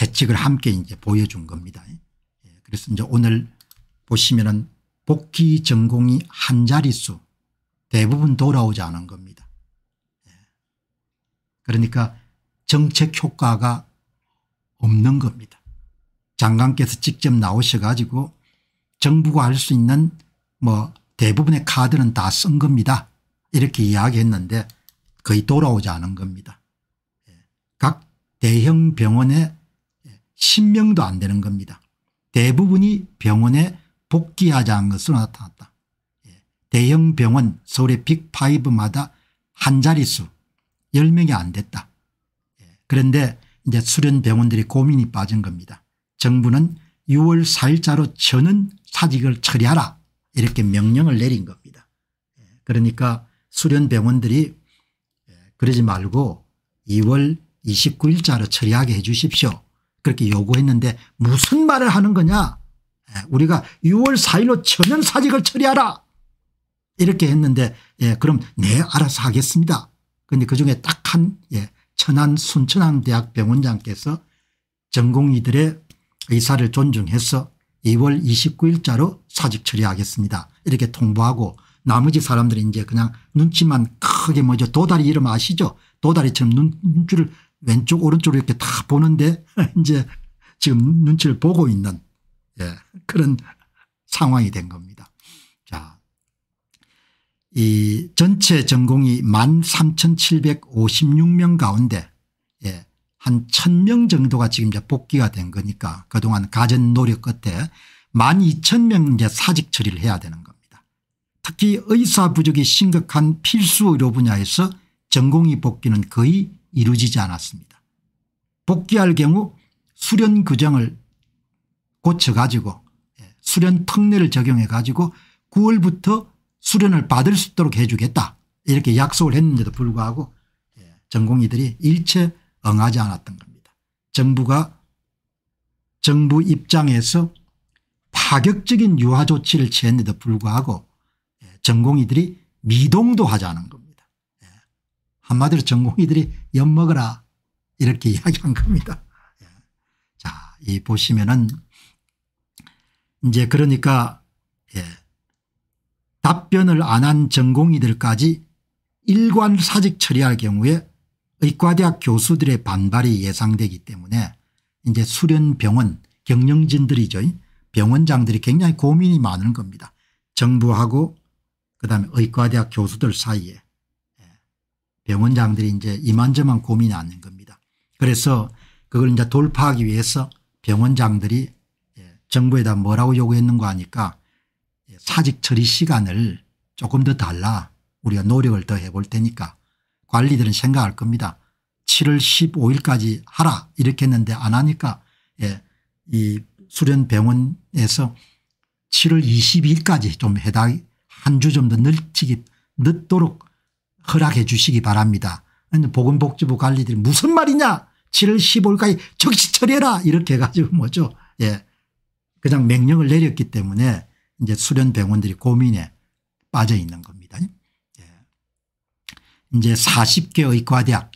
재칙을 함께 이제 보여준 겁니다. 예, 그래서 이제 오늘 보시면은 복귀 전공이 한 자릿수 대부분 돌아오지 않은 겁니다. 예, 그러니까 정책 효과가 없는 겁니다. 장관께서 직접 나오셔 가지고 정부가 할 수 있는 뭐 대부분의 카드는 다 쓴 겁니다. 이렇게 이야기했는데 거의 돌아오지 않은 겁니다. 예, 각 대형 병원의 10명도 안 되는 겁니다. 대부분이 병원에 복귀하지 않은 것으로 나타났다. 예. 대형 병원 서울의 빅5마다 한 자릿수 10명이 안 됐다. 예. 그런데 이제 수련 병원들이 고민이 빠진 겁니다. 정부는 6월 4일자로 전는 사직을 처리하라 이렇게 명령을 내린 겁니다. 예. 그러니까 수련 병원들이 그러지 말고 2월 29일자로 처리하게 해 주십시오. 그렇게 요구했는데 무슨 말을 하는 거냐 예, 우리가 6월 4일로 천연사직을 처리하라 이렇게 했는데 예, 그럼 네 알아서 하겠습니다. 그런데 그중에 딱한 예, 천안 순천안대학병원장께서 전공의들의 의사를 존중해서 2월 29일자로 사직 처리하겠습니다. 이렇게 통보하고 나머지 사람들이 이제 그냥 눈치만 크게 뭐죠. 도다리 이름 아시죠? 도다리처럼 눈, 눈줄을 왼쪽 오른쪽 이렇게 다 보는데 이제 지금 눈치를 보고 있는 예, 그런 상황이 된 겁니다. 자, 이 전체 전공이 13,756명 가운데 예, 한 1,000명 정도가 지금 이제 복귀가 된 거니까 그동안 가전 노력 끝에 12,000명 이제 사직 처리를 해야 되는 겁니다. 특히 의사 부족이 심각한 필수 의료 분야에서 전공이 복귀는 거의 이루어지지 않았습니다. 복귀할 경우 수련 규정을 고쳐 가지고 예, 수련 특례를 적용해 가지고 9월부터 수련을 받을 수 있도록 해 주겠다 이렇게 약속을 했는데도 불구하고 예, 전공의들이 일체 응하지 않았던 겁니다. 정부가 정부 입장에서 파격적인 유화 조치를 취했는데도 불구하고 예, 전공의들이 미동도 하지 않은 겁니다. 한마디로 전공의들이 엿먹어라 이렇게 이야기한 겁니다. 예. 자, 이 보시면은 이제 그러니까 예, 답변을 안 한 전공의들까지 일관 사직 처리할 경우에 의과대학 교수들의 반발이 예상되기 때문에 이제 수련병원 경영진들이죠. 병원장들이 굉장히 고민이 많은 겁니다. 정부하고 그다음에 의과대학 교수들 사이에 병원장들이 이제 이만저만 고민이 않는 겁니다. 그래서 그걸 이제 돌파하기 위해서 병원장들이 예, 정부에다 뭐라고 요구했는가 하니까 예, 사직 처리 시간을 조금 더 달라 우리가 노력을 더 해볼 테니까 관리들은 생각할 겁니다. 7월 15일까지 하라 이렇게 했는데 안 하니까 예, 이 수련 병원에서 7월 22일까지 좀 해당 한 주 좀 더 늦도록 허락해 주시기 바랍니다. 보건복지부 관리들이 무슨 말이냐 7월 15일까지 적시 처리해라 이렇게 해가지고 뭐죠 예 그냥 명령을 내렸기 때문에 이제 수련 병원들이 고민에 빠져 있는 겁니다. 예. 이제 40개 의과대학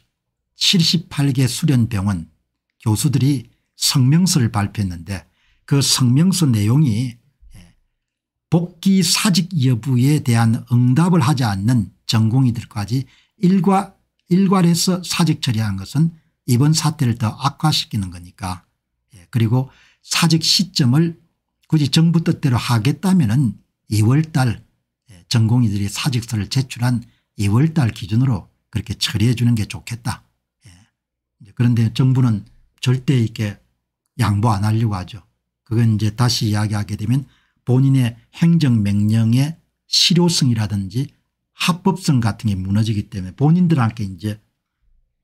78개 수련병원 교수들이 성명서를 발표했는데 그 성명서 내용이 예, 복귀 사직 여부에 대한 응답을 하지 않는 전공의들까지 일과 일괄해서 사직 처리한 것은 이번 사태를 더 악화시키는 거니까 예, 그리고 사직 시점을 굳이 정부 뜻대로 하겠다면 은 2월달 예, 전공의들이 사직서를 제출한 2월달 기준으로 그렇게 처리해 주는 게 좋겠다. 예. 그런데 정부는 절대 이렇게 양보 안 하려고 하죠. 그건 이제 다시 이야기하게 되면 본인의 행정명령의 실효성이라든지 합법성 같은 게 무너지기 때문에 본인들한테 이제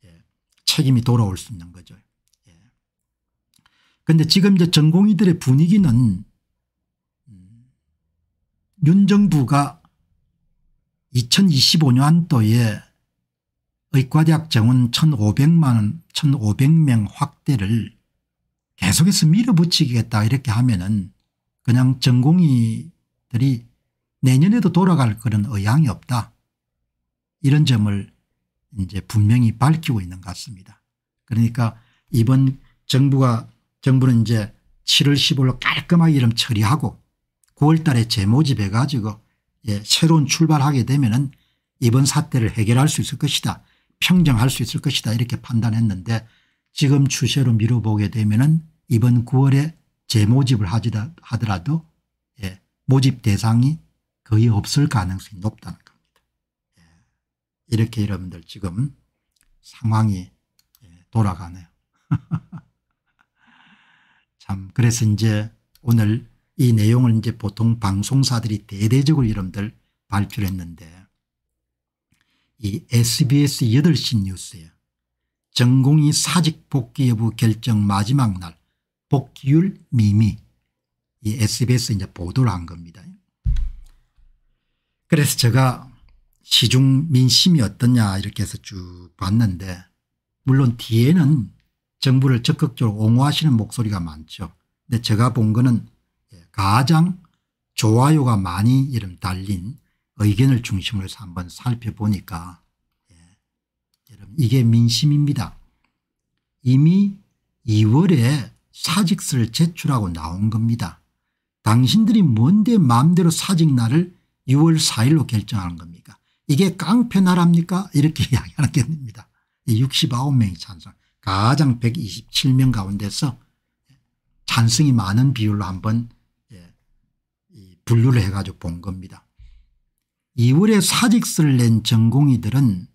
예, 책임이 돌아올 수 있는 거죠. 그런데 예. 지금 이제 전공의들의 분위기는 음, 윤 정부가 2025년 도에 의과대학 정원 1,500만 1,500명 확대를 계속해서 밀어붙이겠다 이렇게 하면은 그냥 전공의들이 내년에도 돌아갈 그런 의향이 없다. 이런 점을 이제 분명히 밝히고 있는 것 같습니다. 그러니까 이번 정부가 정부는 이제 7월 15일로 깔끔하게 이름 처리하고 9월 달에 재모집해 가지고 예, 새로운 출발하게 되면은 이번 사태를 해결할 수 있을 것이다. 평정할 수 있을 것이다. 이렇게 판단했는데 지금 추세로 미뤄보게 되면은 이번 9월에 재모집을 하더라도 지하 예, 모집 대상이 거의 없을 가능성이 높다는 겁니다. 예. 이렇게 여러분들 지금 상황이 예, 돌아가네요. 참 그래서 이제 오늘 이 내용을 이제 보통 방송사들이 대대적으로 여러분들 발표를 했는데 이 SBS 8시 뉴스에 전공이 사직 복귀 여부 결정 마지막 날 복귀율 미미 이 SBS 이제 보도를 한 겁니다. 그래서 제가 시중 민심이 어떠냐 이렇게 해서 쭉 봤는데 물론 뒤에는 정부를 적극적으로 옹호하시는 목소리가 많죠. 근데 제가 본 거는 예, 가장 좋아요가 많이 이름 달린 의견을 중심으로 해서 한번 살펴보니까 예, 여러분 이게 민심입니다. 이미 2월에 사직서를 제출하고 나온 겁니다. 당신들이 뭔데 마음대로 사직날을 6월 4일로 결정하는 겁니까 이게 깡패나라입니까 이렇게 이야기하는 겁니다. 69명이 찬성 가장 127명 가운데서 찬성이 많은 비율로 한번 예, 분류를 해가지고 본 겁니다. 2월에 사직서를 낸 전공의들은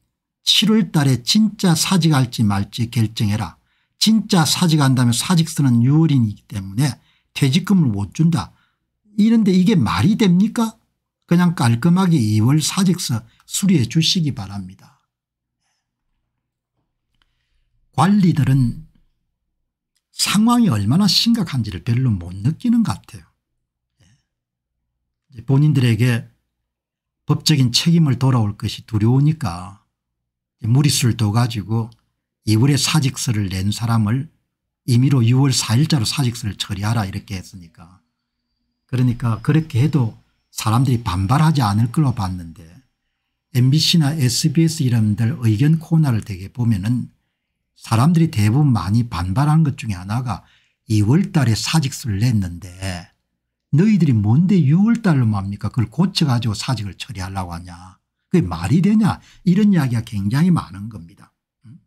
7월 달에 진짜 사직할지 말지 결정해라. 진짜 사직한다면 사직서는 6월이기 때문에 퇴직금을 못 준다. 이런데 이게 말이 됩니까 그냥 깔끔하게 2월 사직서 수리해 주시기 바랍니다. 관리들은 상황이 얼마나 심각한지를 별로 못 느끼는 것 같아요. 본인들에게 법적인 책임을 돌아올 것이 두려우니까 무리수를 둬가지고 2월에 사직서를 낸 사람을 임의로 6월 4일자로 사직서를 처리하라 이렇게 했으니까 그러니까 그렇게 해도 사람들이 반발하지 않을 걸로 봤는데 mbc나 sbs 이런 들 의견 코너를 되게 보면 은 사람들이 대부분 많이 반발한 것 중에 하나가 2월 달에 사직서를 냈는데 너희들이 뭔데 6월 달로만 합니까 그걸 고쳐가지고 사직을 처리하려고 하냐 그게 말이 되냐 이런 이야기가 굉장히 많은 겁니다. 음?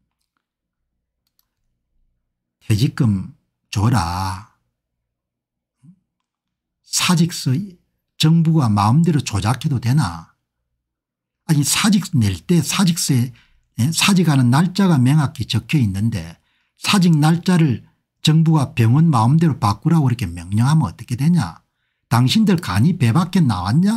퇴직금 줘라 사직서 정부가 마음대로 조작해도 되나 아니 사직 낼때 사직세 예, 사직하는 날짜가 명확히 적혀 있는데 사직 날짜를 정부가 병원 마음대로 바꾸라고 이렇게 명령하면 어떻게 되냐 당신들 간이 배 밖에 나왔냐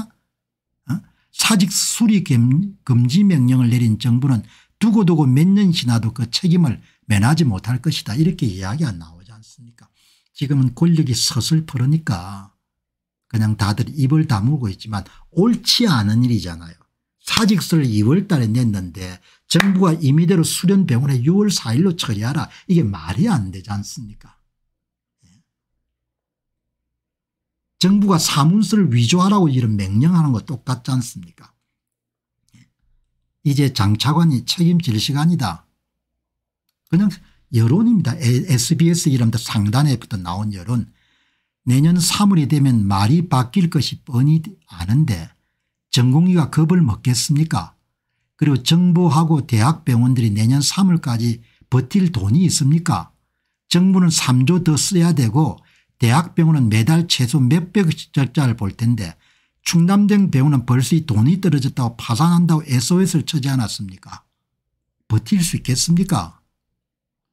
어? 사직 수리 금지 명령을 내린 정부는 두고두고 몇 년 지나도 그 책임을 면하지 못할 것이다 이렇게 이야기가 나오지 않습니까 지금은 권력이 서슬퍼르니까 그냥 다들 입을 다물고 있지만 옳지 않은 일이잖아요. 사직서를 2월 달에 냈는데 정부가 임의대로 수련병원에 6월 4일로 처리하라 이게 말이 안 되지 않습니까 예. 정부가 사문서를 위조하라고 이런 명령하는 것 똑같지 않습니까 예. 이제 장차관이 책임질 시간이다. 그냥 여론입니다. SBS 이름도 상단에부터 나온 여론 내년 3월이 되면 말이 바뀔 것이 뻔히 아는데 전공의가 겁을 먹겠습니까 그리고 정부하고 대학병원들이 내년 3월까지 버틸 돈이 있습니까 정부는 3조 더 써야 되고 대학병원은 매달 최소 몇백씩 절자를 볼 텐데 충남대 병원은 벌써 돈이 떨어졌다고 파산한다고 SOS를 쳐지 않았습니까 버틸 수 있겠습니까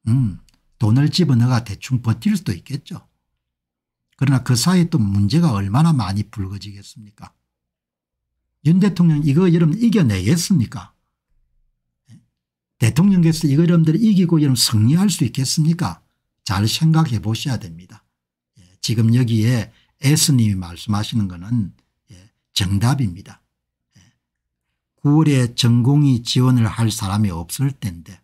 음 돈을 집어넣어 대충 버틸 수도 있겠죠 그러나 그 사이에 또 문제가 얼마나 많이 불거지겠습니까 윤 대통령 이거 여러분 이겨내겠습니까 예? 대통령께서 이거 여러분들이 이기고 여러분 승리할 수 있겠습니까 잘 생각해 보셔야 됩니다 예, 지금 여기에 S님이 말씀하시는 것은 예, 정답입니다 9월에 전공이 지원을 할 사람이 없을 텐데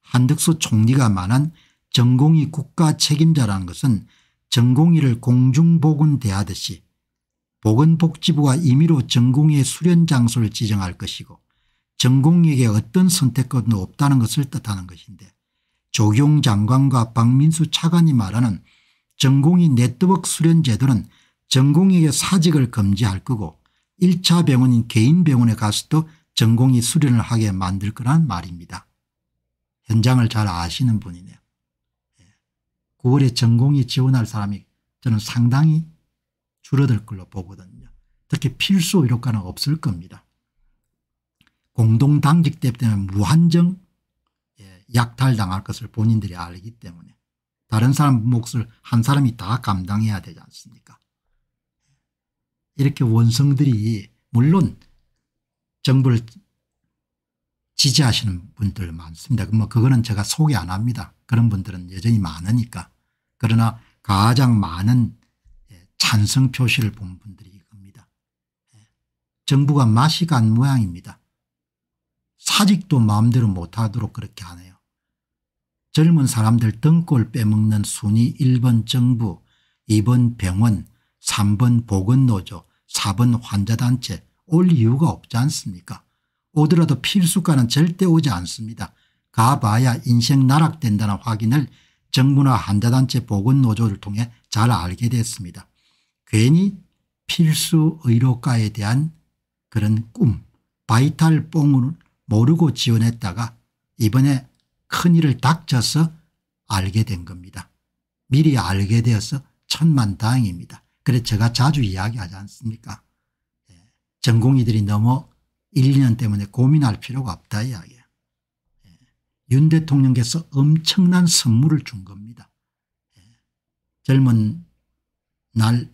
한덕수 총리가 말한 전공이 국가 책임자라는 것은 전공의를 공중보건 대하듯이 보건복지부가 임의로 전공의의 수련 장소를 지정할 것이고 전공의에게 어떤 선택권도 없다는 것을 뜻하는 것인데 조경 장관과 박민수 차관이 말하는 전공의 네트워크 수련 제도는 전공의에게 사직을 금지할 거고 1차 병원인 개인 병원에 가서도 전공의 수련을 하게 만들 거란 말입니다. 현장을 잘 아시는 분이네요. 9월에 전공이 지원할 사람이 저는 상당히 줄어들 걸로 보거든요. 특히 필수 의료과는 없을 겁니다. 공동당직 때문에 무한정 예, 약탈당할 것을 본인들이 알기 때문에 다른 사람 몫을 한 사람이 다 감당해야 되지 않습니까 이렇게 원성들이 물론 정부를 지지하시는 분들 많습니다. 뭐 그거는 제가 소개 안 합니다. 그런 분들은 여전히 많으니까. 그러나 가장 많은 예, 찬성 표시를 본 분들이 이겁니다. 예, 정부가 맛이 간 모양입니다. 사직도 마음대로 못하도록 그렇게 하네요. 젊은 사람들 등골 빼먹는 순위 1번 정부, 2번 병원, 3번 보건노조, 4번 환자단체 올 이유가 없지 않습니까 오더라도 필수가는 절대 오지 않습니다. 가봐야 인생 나락된다는 확인을 정부나 한자단체 보건노조를 통해 잘 알게 됐습니다. 괜히 필수 의료과에 대한 그런 꿈 바이탈 뽕을 모르고 지원했다가 이번에 큰일을 닥쳐서 알게 된 겁니다. 미리 알게 되어서 천만다행입니다. 그래 제가 자주 이야기하지 않습니까 예, 전공의들이 너무 1년 때문에 고민할 필요가 없다 이야기예 예. 윤 대통령께서 엄청난 선물을 준 겁니다. 예. 젊은 날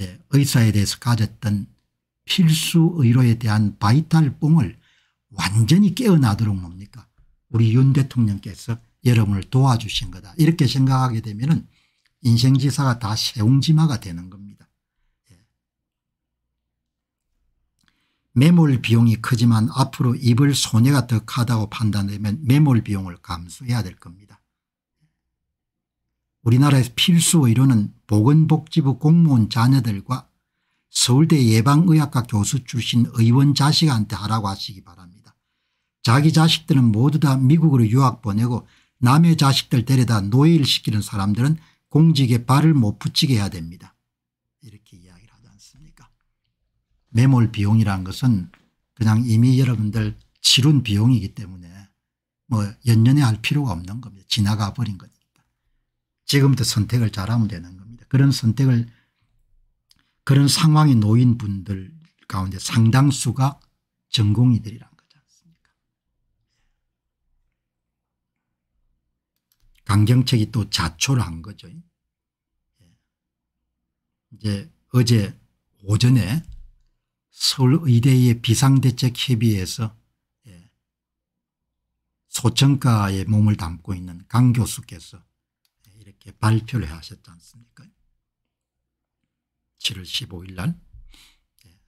예. 의사에 대해서 가졌던 필수 의료에 대한 바이탈 뽕을 완전히 깨어나도록 뭡니까 우리 윤 대통령께서 여러분을 도와주신 거다 이렇게 생각하게 되면 인생지사가 다 세웅지마가 되는 겁니다. 매몰 비용이 크지만 앞으로 입을 손해가 더 크다고 판단되면 매몰 비용을 감수해야 될 겁니다. 우리나라에서 필수 의료는 보건복지부 공무원 자녀들과 서울대 예방의학과 교수 출신 의원 자식한테 하라고 하시기 바랍니다. 자기 자식들은 모두 다 미국으로 유학 보내고 남의 자식들 데려다 노예일 시키는 사람들은 공직에 발을 못 붙이게 해야 됩니다. 이렇게 이야기를 하지 않습니까 매몰 비용이라는 것은 그냥 이미 여러분들 치룬 비용이기 때문에 뭐 연연해 할 필요가 없는 겁니다. 지나가 버린 거니까. 지금부터 선택을 잘하면 되는 겁니다. 그런 선택을 그런 상황에 놓인 분들 가운데 상당수가 전공이들이란 거지 않습니까 강경책이 또 자초를 한 거죠. 예. 이제 어제 오전에 서울의대의 비상대책협의회에서 예, 소청가에 몸을 담고 있는 강 교수께서 이렇게 발표를 하셨지 않습니까 7월 15일 날 예.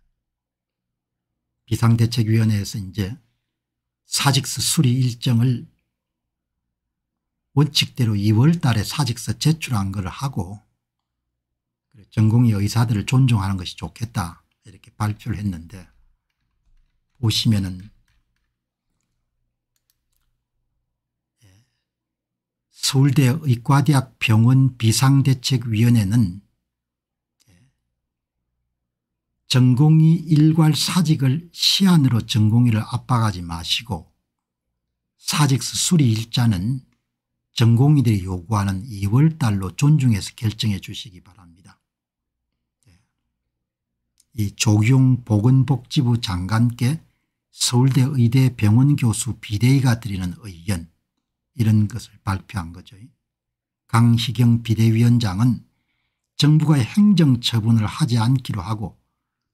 비상대책위원회에서 이제 사직서 수리 일정을 원칙대로 2월 달에 사직서 제출한 걸 하고 전공의 의사들을 존중하는 것이 좋겠다 이렇게 발표를 했는데 보시면은 예, 서울대 의과대학 병원 비상대책위원회는 예, 전공의 일괄 사직을 시안으로 전공의를 압박하지 마시고 사직 수리 일자는 전공의들이 요구하는 2월달로 존중해서 결정해 주시기 바랍니다. 이 조경 보건복지부 장관께 서울대 의대 병원 교수 비대위가 드리는 의견 이런 것을 발표한 거죠. 강희경 비대위원장은 정부가 행정처분을 하지 않기로 하고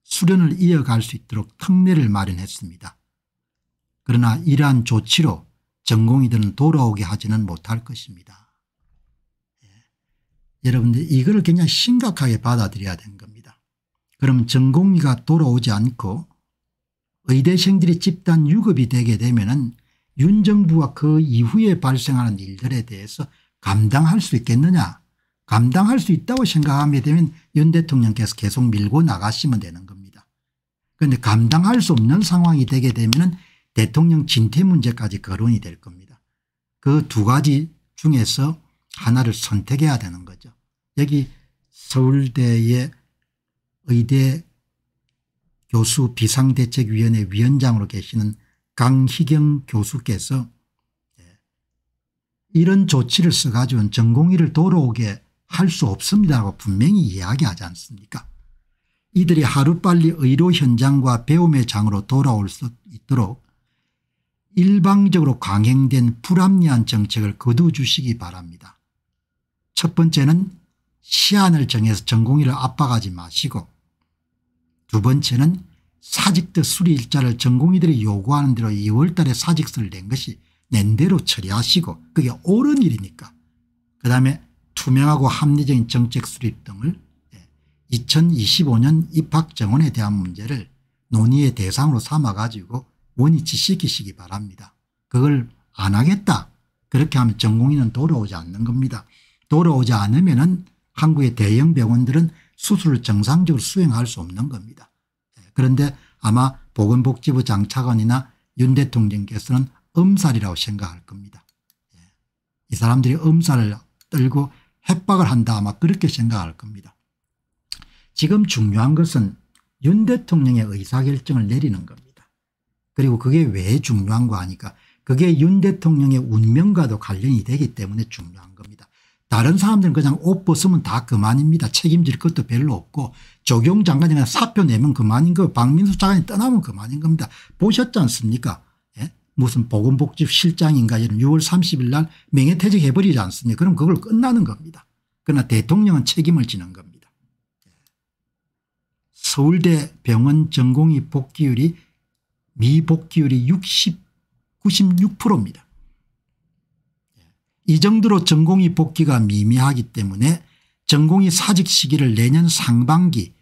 수련을 이어갈 수 있도록 특례를 마련했습니다. 그러나 이러한 조치로 전공이들은 돌아오게 하지는 못할 것입니다. 예. 여러분들 이걸 굉장히 심각하게 받아들여야 된 겁니다. 그럼 전공의가 돌아오지 않고 의대생들이 집단 유급이 되게 되면 은 윤정부와 그 이후에 발생하는 일들에 대해서 감당할 수 있겠느냐 감당할 수 있다고 생각하게 되면 윤 대통령께서 계속 밀고 나가시면 되는 겁니다. 그런데 감당할 수 없는 상황이 되게 되면 은 대통령 진퇴 문제까지 거론이 될 겁니다. 그 두 가지 중에서 하나를 선택해야 되는 거죠. 여기 서울대의 의대 교수 비상대책위원회 위원장으로 계시는 강희경 교수께서 예, 이런 조치를 써가지고는 전공의를 돌아오게 할 수 없습니다라고 분명히 이야기하지 않습니까 이들이 하루빨리 의료 현장과 배움의 장으로 돌아올 수 있도록 일방적으로 강행된 불합리한 정책을 거두주시기 바랍니다. 첫 번째는 시안을 정해서 전공의를 압박하지 마시고 두 번째는 사직도 수리 일자를 전공의들이 요구하는 대로 2월 달에 사직서를 낸 것이 낸 대로 처리하시고 그게 옳은 일이니까 그다음에 투명하고 합리적인 정책 수립 등을 2025년 예, 입학 정원에 대한 문제를 논의의 대상으로 삼아 가지고 원위치시키시기 바랍니다. 그걸 안 하겠다. 그렇게 하면 전공의는 돌아오지 않는 겁니다. 돌아오지 않으면 은 한국의 대형 병원들은 수술을 정상적으로 수행할 수 없는 겁니다. 예, 그런데 아마 보건복지부 장차관이나 윤 대통령께서는 엄살이라고 생각할 겁니다. 예, 이 사람들이 엄살을 떨고 협박을 한다 아마 그렇게 생각할 겁니다. 지금 중요한 것은 윤 대통령의 의사결정을 내리는 겁니다. 그리고 그게 왜 중요한 거 아니까 그게 윤 대통령의 운명과도 관련이 되기 때문에 중요한 겁니다. 다른 사람들은 그냥 옷 벗으면 다 그만입니다. 책임질 것도 별로 없고 조경 장관이 그냥 사표 내면 그만인 거 박민수 장관이 떠나면 그만인 겁니다. 보셨지 않습니까 예? 무슨 보건복지 실장인가 이런 6월 30일 날 명예퇴직해버리지 않습니까 그럼 그걸 끝나는 겁니다. 그러나 대통령은 책임을 지는 겁니다. 예. 서울대 병원 전공의 복귀율이 미복귀율이 60 96%입니다. 이 정도로 전공의 복귀가 미미하기 때문에 전공의 사직 시기를 내년 상반기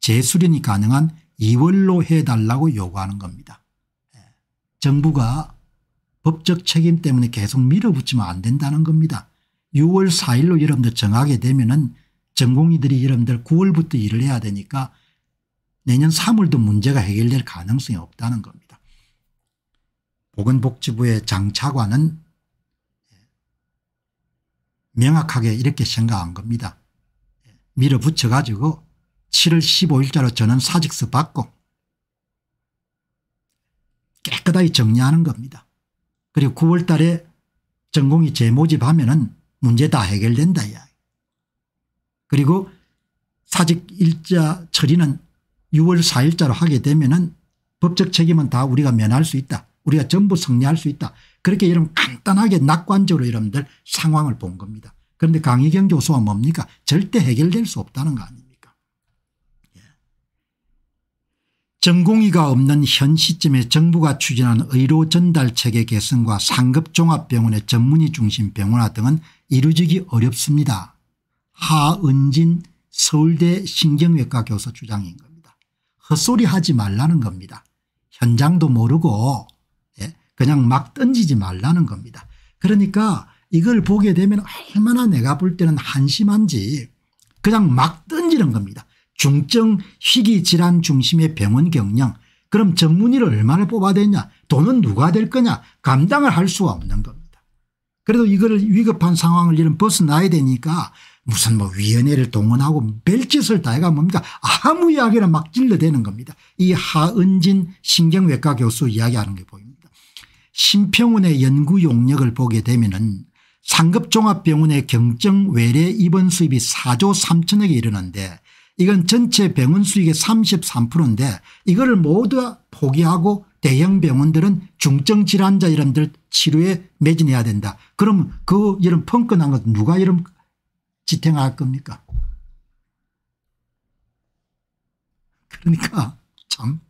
재수련이 가능한 2월로 해달라고 요구하는 겁니다. 예. 정부가 법적 책임 때문에 계속 밀어붙이면 안 된다는 겁니다. 6월 4일로 여러분들 정하게 되면 은 전공의들이 여러분들 9월부터 일을 해야 되니까 내년 3월도 문제가 해결될 가능성이 없다는 겁니다. 보건복지부의 장차관은 명확하게 이렇게 생각한 겁니다. 밀어붙여 가지고 7월 15일자로 저는 사직서 받고 깨끗하게 정리하는 겁니다. 그리고 9월 달에 전공이 재모집하면 은 문제 다 해결된다 이야기. 그리고 사직 일자 처리는 6월 4일자로 하게 되면 은 법적 책임은 다 우리가 면할 수 있다. 우리가 전부 승리할 수 있다. 그렇게 이런 간단하게 낙관적으로 여러분들 상황을 본 겁니다. 그런데 강희경 교수와 뭡니까 절대 해결될 수 없다는 거 아닙니까 예. 전공의가 없는 현 시점에 정부가 추진한 의료 전달체계 개선과 상급종합병원의 전문의 중심 병원화 등은 이루어지기 어렵습니다. 하은진 서울대 신경외과 교수 주장인 겁니다. 헛소리 하지 말라는 겁니다. 현장도 모르고 그냥 막 던지지 말라는 겁니다. 그러니까 이걸 보게 되면 얼마나 내가 볼 때는 한심한지 그냥 막 던지는 겁니다. 중증 희귀 질환 중심의 병원 경영 그럼 전문의를 얼마나 뽑아야 되냐 돈은 누가 될 거냐 감당을 할 수가 없는 겁니다. 그래도 이거를 위급한 상황을 이런 벗어나야 되니까 무슨 뭐 위원회를 동원하고 멜짓을 다해가 뭡니까 아무 이야기나 막 찔러대는 겁니다. 이 하은진 신경외과 교수 이야기하는 게 보입니다. 심평원의 연구 용역을 보게 되면 상급종합병원의 경증 외래 입원 수입이 4조 3천억에 이르는데 이건 전체 병원 수익의 33%인데 이거를 모두 포기하고 대형 병원들은 중증 질환자 이런들 치료에 매진해야 된다. 그럼 그 이런 펑크난 것 누가 이런 지탱할 겁니까? 그러니까 참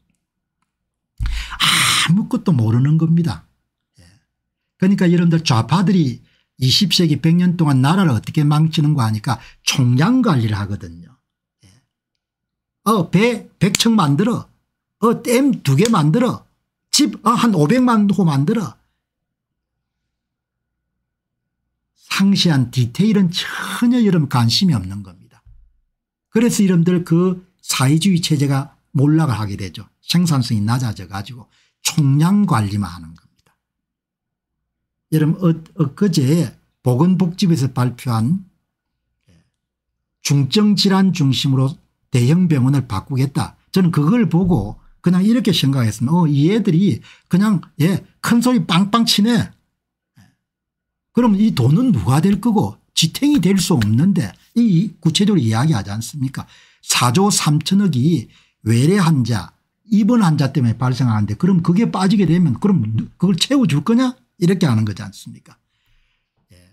아무것도 모르는 겁니다. 그러니까 여러분들 좌파들이 20세기 100년 동안 나라를 어떻게 망치는 거 하니까 총량 관리를 하거든요. 예. 어, 배 100척 만들어. 어, 댐두개 만들어. 집, 어, 한 500만 호 만들어. 상세한 디테일은 전혀 여러분 관심이 없는 겁니다. 그래서 여러분들 그 사회주의 체제가 몰락을 하게 되죠. 생산성이 낮아져 가지고 총량 관리만 하는 겁니다. 여러분 어, 엊그제 보건복지부에서 발표한 중증질환 중심으로 대형병원을 바꾸겠다. 저는 그걸 보고 그냥 이렇게 생각했습니다. 어, 이 애들이 그냥 예, 큰 소리 빵빵 치네. 그럼 이 돈은 누가 될 거고 지탱이 될 수 없는데 이 구체적으로 이야기하지 않습니까 4조 3천억이 외래 환자 입원 환자 때문에 발생하는데 그럼 그게 빠지게 되면 그럼 그걸 채워줄 거냐 이렇게 하는 거지 않습니까 예.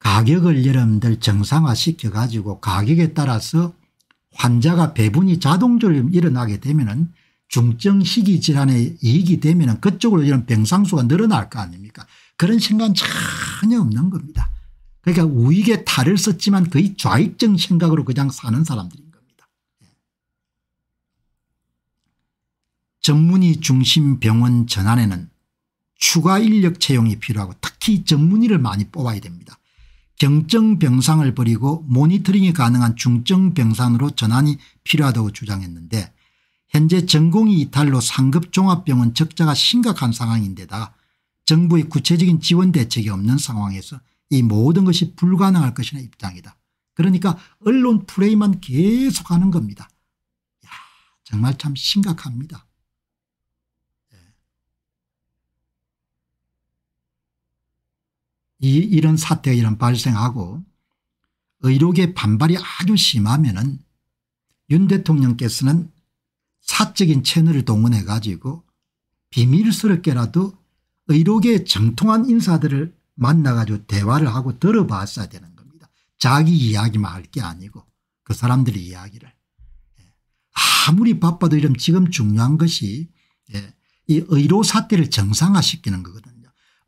가격을 여러분들 정상화시켜 가지고 가격에 따라서 환자가 배분이 자동적으로 일어나게 되면 은 중증 시기 질환에 이익이 되면 은 그쪽으로 이런 병상수가 늘어날 거 아닙니까 그런 생각은 전혀 없는 겁니다. 그러니까 우익의 탈을 썼지만 거의 좌익증 생각으로 그냥 사는 사람들인 겁니다. 예. 전문의 중심 병원 전환에는 추가 인력 채용이 필요하고 특히 전문의를 많이 뽑아야 됩니다. 경증 병상을 버리고 모니터링이 가능한 중증 병상으로 전환이 필요하다고 주장했는데 현재 전공이 이탈로 상급 종합병원 적자가 심각한 상황인데다가 정부의 구체적인 지원 대책이 없는 상황에서 이 모든 것이 불가능할 것이라는 입장이다. 그러니까 언론 프레이만 계속하는 겁니다. 야 정말 참 심각합니다. 이, 이런 사태가 이런 발생하고 의료계 반발이 아주 심하면 은윤 대통령께서는 사적인 채널을 동원해 가지고 비밀스럽게라도 의료계 의 정통한 인사들을 만나 가지고 대화를 하고 들어봤어야 되는 겁니다. 자기 이야기만 할 게 아니고 그 사람들의 이야기를. 예. 아무리 바빠도 이런 지금 중요한 것이 예, 이 의료 사태를 정상화시키는 거거든요.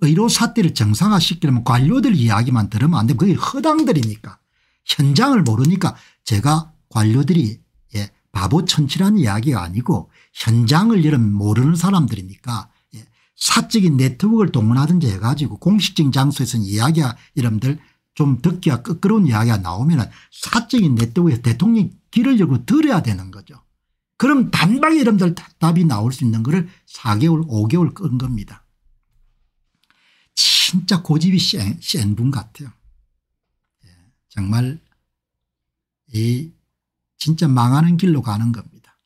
의료사태를 정상화시키려면 관료들 이야기만 들으면 안 되면 그게 허당들이니까 현장을 모르니까 제가 관료들이 예, 바보 천치라는 이야기가 아니고 현장을 이런 모르는 사람들이니까 예, 사적인 네트워크를 동원하든지 해가지고 공식적인 장소에서는 이야기가 여러분들좀 듣기가 끄끄러운 이야기가 나오면 사적인 네트워크에서 대통령 길을 열고 들어야 되는 거죠. 그럼 단방에 이름들 답이 나올 수 있는 거를 4개월 5개월 끈 겁니다. 진짜 고집이 센, 센분 같아요. 예, 정말 이 진짜 망하는 길로 가는 겁니다.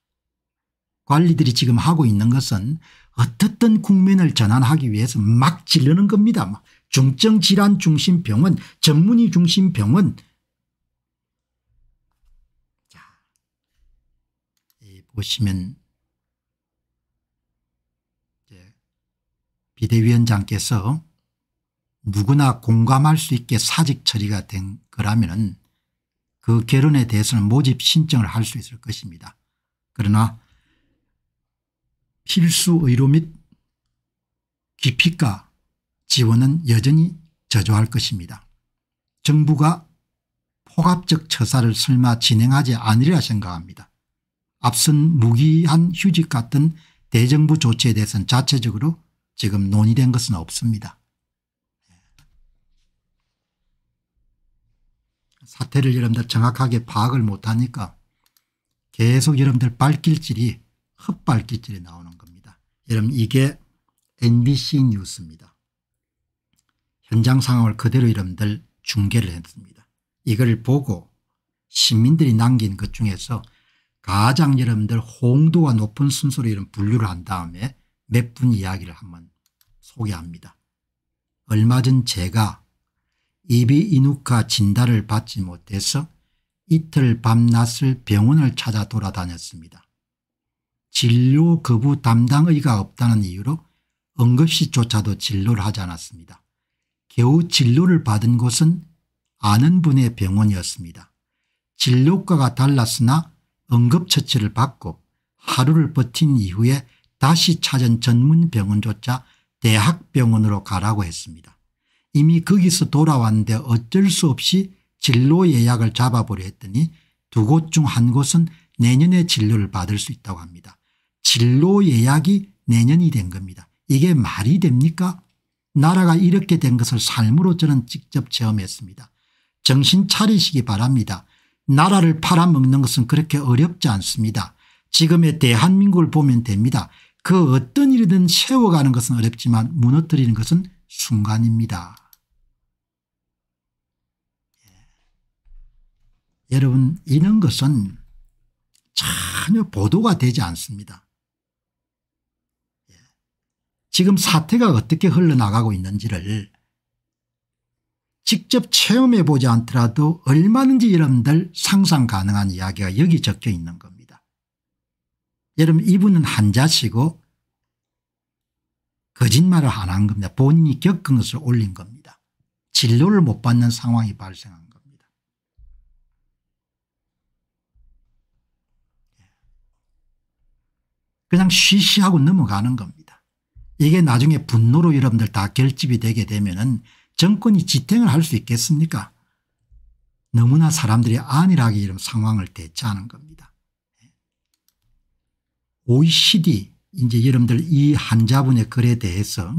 관리들이 지금 하고 있는 것은 어떻든 국민을 전환하기 위해서 막 질르는 겁니다. 막 중증질환 중심 병원 전문의 중심 병원 자, 보시면 비대위원장께서 누구나 공감할 수 있게 사직 처리가 된 거라면 그 결혼에 대해서는 모집 신청을 할 수 있을 것입니다. 그러나 필수 의료 및기피과 지원은 여전히 저조할 것입니다. 정부가 포갑적 처사를 설마 진행하지 않으리라 생각합니다. 앞선 무기한 휴직 같은 대정부 조치에 대해서는 자체적으로 지금 논의된 것은 없습니다. 사태를 여러분들 정확하게 파악을 못하니까 계속 여러분들 발길질이 헛발길질이 나오는 겁니다. 여러분 이게 NBC 뉴스입니다. 현장 상황을 그대로 여러분들 중계를 했습니다. 이걸 보고 시민들이 남긴 것 중에서 가장 여러분들 홍도가 높은 순서로 이런 분류를 한 다음에 몇 분 이야기를 한번 소개합니다. 얼마 전 제가 이비인후과 진단을 받지 못해서 이틀 밤낮을 병원을 찾아 돌아다녔습니다. 진료 거부 담당 의가 없다는 이유로 응급실조차도 진료를 하지 않았습니다. 겨우 진료를 받은 곳은 아는 분의 병원이었습니다. 진료과가 달랐으나 응급처치를 받고 하루를 버틴 이후에 다시 찾은 전문병원조차 대학병원으로 가라고 했습니다. 이미 거기서 돌아왔는데 어쩔 수 없이 진로 예약을 잡아보려 했더니 두 곳 중 한 곳은 내년에 진료를 받을 수 있다고 합니다. 진로 예약이 내년이 된 겁니다. 이게 말이 됩니까? 나라가 이렇게 된 것을 삶으로 저는 직접 체험했습니다. 정신 차리시기 바랍니다. 나라를 팔아먹는 것은 그렇게 어렵지 않습니다. 지금의 대한민국을 보면 됩니다. 그 어떤 일이든 세워가는 것은 어렵지만 무너뜨리는 것은 순간입니다. 여러분 이런 것은 전혀 보도가 되지 않습니다. 예. 지금 사태가 어떻게 흘러나가고 있는지를 직접 체험해 보지 않더라도 얼마든지 여러분들 상상 가능한 이야기가 여기 적혀 있는 겁니다. 여러분 이분은 한자시고 거짓말을 안 한 겁니다. 본인이 겪은 것을 올린 겁니다. 진로를못 받는 상황이 발생한 그냥 쉬쉬하고 넘어가는 겁니다. 이게 나중에 분노로 여러분들 다 결집이 되게 되면 은 정권이 지탱을 할 수 있겠습니까 너무나 사람들이 안일하게 이런 상황을 대처하는 겁니다. OECD 이제 여러분들 이 한자분의 글에 대해서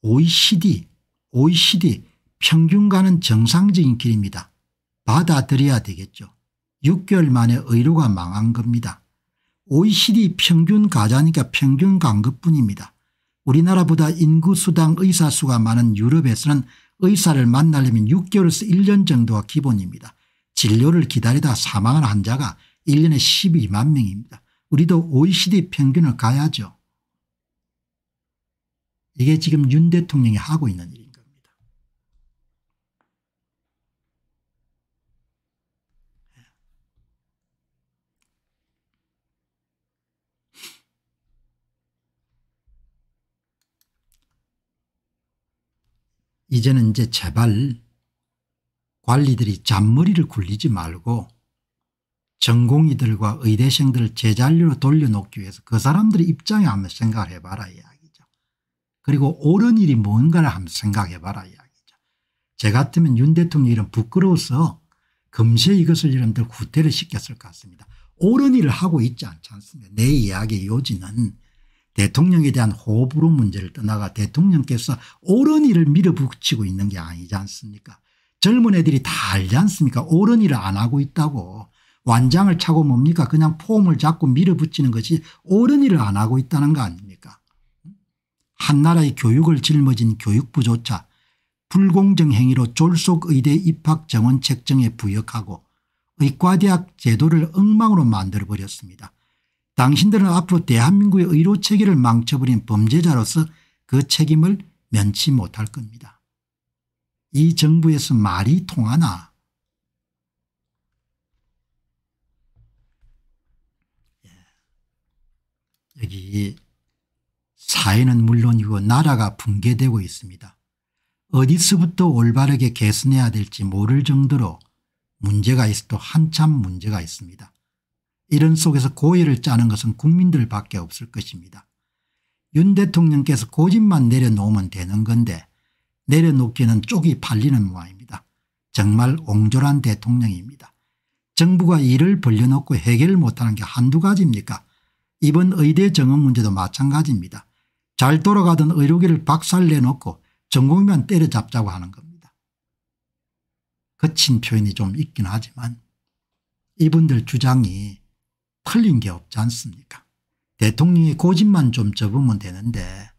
OECD 예, OECD 평균과는 정상적인 길입니다. 받아들여야 되겠죠. 6개월 만에 의료가 망한 겁니다. OECD 평균 가자니까 평균 간급뿐입니다 우리나라보다 인구수당 의사수가 많은 유럽에서는 의사를 만나려면 6개월에서 1년 정도가 기본입니다. 진료를 기다리다 사망한 환자가 1년에 12만 명입니다. 우리도 OECD 평균을 가야죠. 이게 지금 윤 대통령이 하고 있는 일입니다. 이제는 이제 제발 관리들이 잔머리를 굴리지 말고 전공의들과 의대생들을 제자리로 돌려놓기 위해서 그 사람들의 입장에 한번 생각을 해봐라 이야기죠. 그리고 옳은 일이 뭔가를 한번 생각해봐라 이야기죠. 제 같으면 윤 대통령이 런 부끄러워서 금세 이것을 이런들 구태를 시켰을 것 같습니다. 옳은 일을 하고 있지 않지 않습니까 내 이야기의 요지는 대통령에 대한 호불호 문제를 떠나가 대통령께서 옳은 일을 밀어붙이고 있는 게 아니지 않습니까 젊은 애들이 다 알지 않습니까 옳은 일을 안 하고 있다고 완장을 차고 뭡니까 그냥 폼을 잡고 밀어붙이는 것이 옳은 일을 안 하고 있다는 거 아닙니까 한나라의 교육을 짊어진 교육부조차 불공정 행위로 졸속의대 입학 정원 책정에 부역하고 의과대학 제도를 엉망으로 만들어버렸습니다. 당신들은 앞으로 대한민국의 의료체계를 망쳐버린 범죄자로서 그 책임을 면치 못할 겁니다. 이 정부에서 말이 통하나 예. 여기 사회는 물론이고 나라가 붕괴되고 있습니다. 어디서부터 올바르게 개선해야 될지 모를 정도로 문제가 있어도 한참 문제가 있습니다. 이런 속에서 고의를 짜는 것은 국민들밖에 없을 것입니다. 윤 대통령께서 고집만 내려놓으면 되는 건데 내려놓기에는 쪽이 팔리는 모양입니다. 정말 옹졸한 대통령입니다. 정부가 일을 벌려놓고 해결 못하는 게 한두 가지입니까 이번 의대 정원 문제도 마찬가지입니다. 잘 돌아가던 의료계를 박살내놓고 전공만 때려잡자고 하는 겁니다. 거친 표현이 좀 있긴 하지만 이분들 주장이 팔린 게 없지 않습니까 대통령이 고집만 좀 접으면 되는데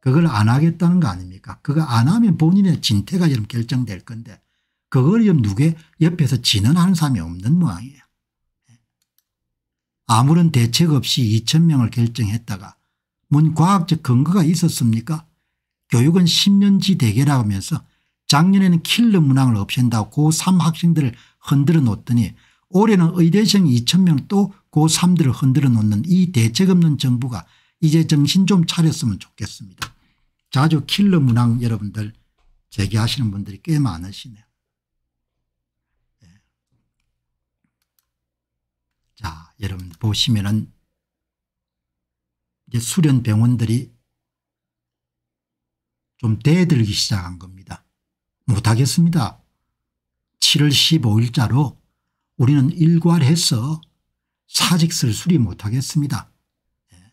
그걸 안 하겠다는 거 아닙니까 그거 안 하면 본인의 진퇴가 좀 결정될 건데 그걸 누게 옆에서 진언하는 사람이 없는 모양이에요 예. 아무런 대책 없이 2천 명을 결정했다가 뭔 과학적 근거가 있었습니까 교육은 10년지 대계라면서 작년에는 킬러 문항을 없앤다고 고3 학생들을 흔들어 놓더니 올해는 의대생 2 0 0 0명또 고3들을 흔들어 놓는 이 대책 없는 정부가 이제 정신 좀 차렸으면 좋겠습니다. 자주 킬러 문항 여러분들 제기하시는 분들이 꽤 많으시네요. 네. 자 여러분 보시면은 이제 수련 병원들이 좀 대들기 시작한 겁니다. 못하겠습니다. 7월 15일자로 우리는 일괄해서 사직서를 수리 못하겠습니다. 예.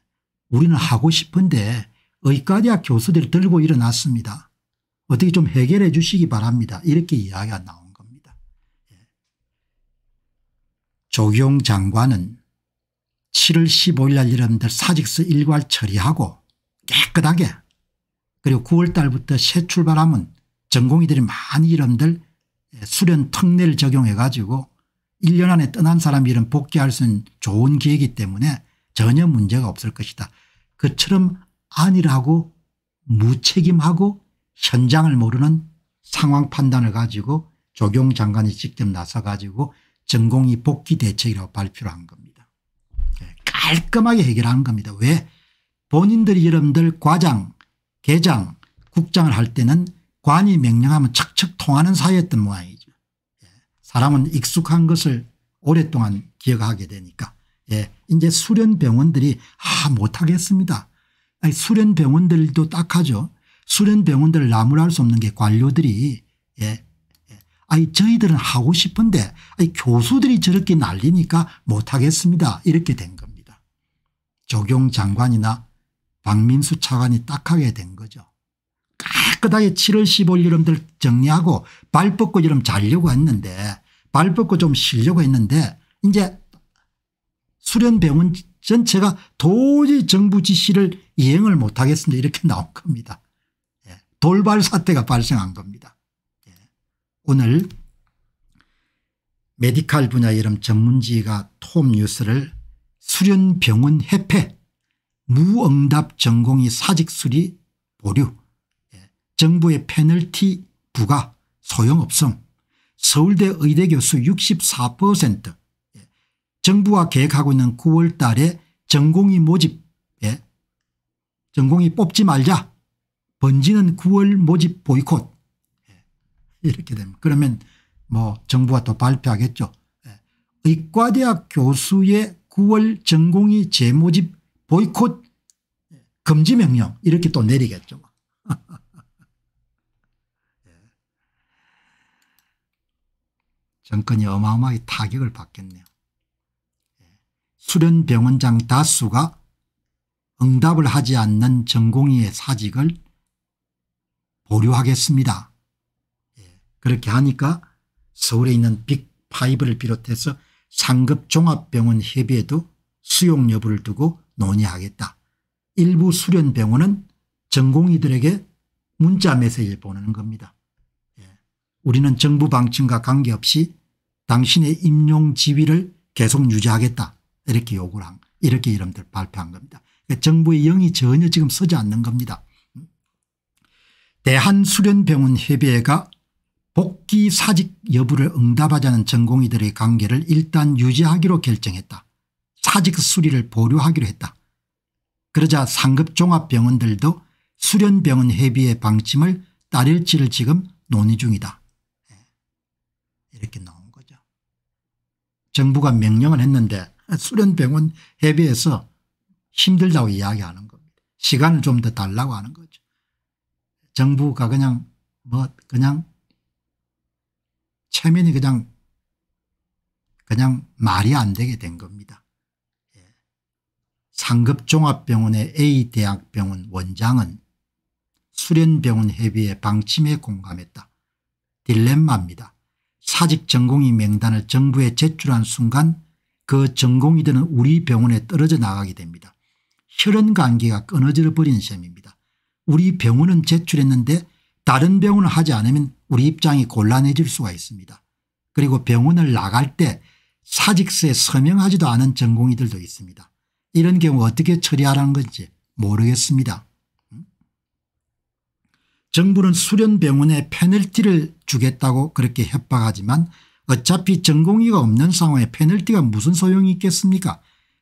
우리는 하고 싶은데 의과대학 교수들이 들고 일어났습니다. 어떻게 좀 해결해 주시기 바랍니다. 이렇게 이야기가 나온 겁니다. 예. 조경 장관은 7월 15일 날 여러분들 사직서 일괄 처리하고 깨끗하게 그리고 9월 달부터 새 출발하면 전공의들이 많이 여러분들 예, 수련 특례를 적용해 가지고 1년 안에 떠난 사람들은 복귀할 수 있는 좋은 기회이기 때문에 전혀 문제가 없을 것이다. 그처럼 안일하고 무책임하고 현장을 모르는 상황 판단을 가지고 조경 장관이 직접 나서 가지고 전공이 복귀 대책이라고 발표를 한 겁니다. 예, 깔끔하게 해결하는 겁니다. 왜 본인들이 여러분들 과장 계장 국장을 할 때는 관이 명령하면 척척 통하는 사이였던 모양이에요. 사람은 익숙한 것을 오랫동안 기억하게 되니까 예, 이제 수련 병원들이 아 못하겠습니다. 아니, 수련 병원들도 딱하죠. 수련 병원들 을 나무랄 수 없는 게 관료들이 예, 예. 아니 저희들은 하고 싶은데 아니, 교수들이 저렇게 날리니까 못하겠습니다. 이렇게 된 겁니다. 조경 장관이나 박민수 차관이 딱하게 된 거죠. 깨끗하게 7월 15일 여러분들 정리하고 발벗고 여러분 자려고 했는데 발벗고좀 쉬려고 했는데 이제 수련병원 전체가 도저히 정부 지시를 이행을 못하겠습니다 이렇게 나온 겁니다. 예. 돌발 사태가 발생한 겁니다. 예. 오늘 메디칼 분야 이름 전문지가 톰 뉴스를 수련병원 해폐 무응답 전공의 사직수리 보류 예, 정부의 페널티 부가 소용없음 서울대 의대 교수 64% 예. 정부가 계획하고 있는 9월 달에 전공이 모집에 예. 전공이 뽑지 말자 번지는 9월 모집 보이콧 예. 이렇게 됩니 그러면 뭐 정부가 또 발표하겠죠. 의과대학 교수의 9월 전공이 재모집 보이콧 금지 명령 이렇게 또 내리겠죠. 정권이 어마어마하게 타격을 받겠네요. 예. 수련 병원장 다수가 응답을 하지 않는 전공의의 사직을 보류하겠습니다. 예. 그렇게 하니까 서울에 있는 빅파이브를 비롯해서 상급종합병원 협의에도 수용 여부를 두고 논의하겠다. 일부 수련병원은 전공의들에게 문자 메시지를 보내는 겁니다. 예. 우리는 정부 방침과 관계없이 당신의 임용 지위를 계속 유지하겠다 이렇게 요구를 한 이렇게 이름들 발표한 겁니다. 그러니까 정부의 영이 전혀 지금 서지 않는 겁니다. 대한수련병원 협의회가 복귀 사직 여부를 응답하자는 전공의들의 관계를 일단 유지하기로 결정했다. 사직 수리를 보류하기로 했다. 그러자 상급종합병원들도 수련병원 협의회 방침을 따를지를 지금 논의 중이다. 예. 이렇게 나옵니다. 정부가 명령을 했는데 수련병원 협의에서 힘들다고 이야기하는 겁니다. 시간을 좀 더 달라고 하는 거죠. 정부가 그냥 뭐 그냥 체면이 그냥 그냥 말이 안 되게 된 겁니다. 예. 상급종합병원의 A대학병원 원장은 수련병원 협의의 방침에 공감했다. 딜레마입니다. 사직 전공의 명단을 정부에 제출한 순간 그 전공의들은 우리 병원에 떨어져 나가게 됩니다. 혈연관계가 끊어져 버린 셈입니다. 우리 병원은 제출했는데 다른 병원을 하지 않으면 우리 입장이 곤란해질 수가 있습니다. 그리고 병원을 나갈 때 사직서에 서명하지도 않은 전공의들도 있습니다. 이런 경우 어떻게 처리하라는 건지 모르겠습니다. 정부는 수련병원에 페널티를 주겠다고 그렇게 협박하지만 어차피 전공의가 없는 상황에 페널티가 무슨 소용이 있겠습니까